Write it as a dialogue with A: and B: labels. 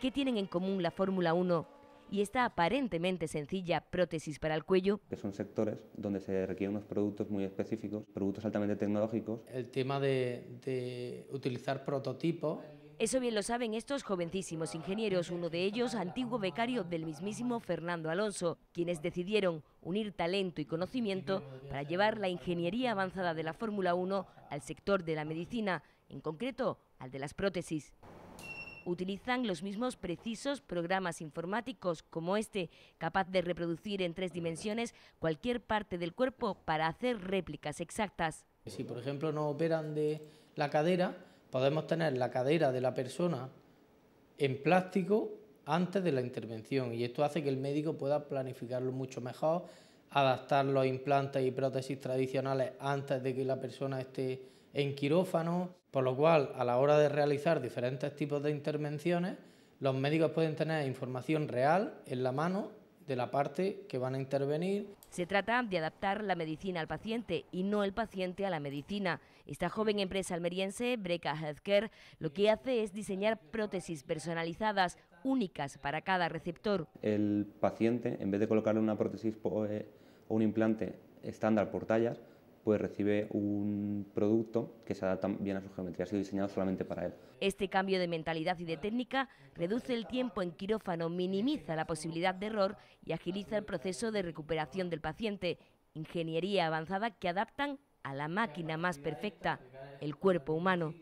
A: ¿Qué tienen en común la Fórmula 1 y esta aparentemente sencilla prótesis para el cuello.
B: Que son sectores donde se requieren unos productos muy específicos, productos altamente tecnológicos.
C: El tema de, de utilizar prototipos.
A: Eso bien lo saben estos jovencísimos ingenieros, uno de ellos antiguo becario del mismísimo Fernando Alonso, quienes decidieron unir talento y conocimiento para llevar la ingeniería avanzada de la Fórmula 1 al sector de la medicina, en concreto al de las prótesis utilizan los mismos precisos programas informáticos como este, capaz de reproducir en tres dimensiones cualquier parte del cuerpo para hacer réplicas exactas.
C: Si por ejemplo no operan de la cadera, podemos tener la cadera de la persona en plástico antes de la intervención y esto hace que el médico pueda planificarlo mucho mejor adaptar los implantes y prótesis tradicionales antes de que la persona esté en quirófano, por lo cual a la hora de realizar diferentes tipos de intervenciones, los médicos pueden tener información real en la mano
A: de la parte que van a intervenir. Se trata de adaptar la medicina al paciente y no el paciente a la medicina. Esta joven empresa almeriense, Breca Healthcare, lo que hace es diseñar prótesis personalizadas, únicas para cada receptor.
B: El paciente, en vez de colocarle una prótesis pues, eh, o un implante estándar por tallas, pues recibe un producto que se adapta bien a su geometría, ha sido diseñado solamente para él.
A: Este cambio de mentalidad y de técnica reduce el tiempo en quirófano, minimiza la posibilidad de error y agiliza el proceso de recuperación del paciente. Ingeniería avanzada que adaptan a la máquina más perfecta, el cuerpo humano.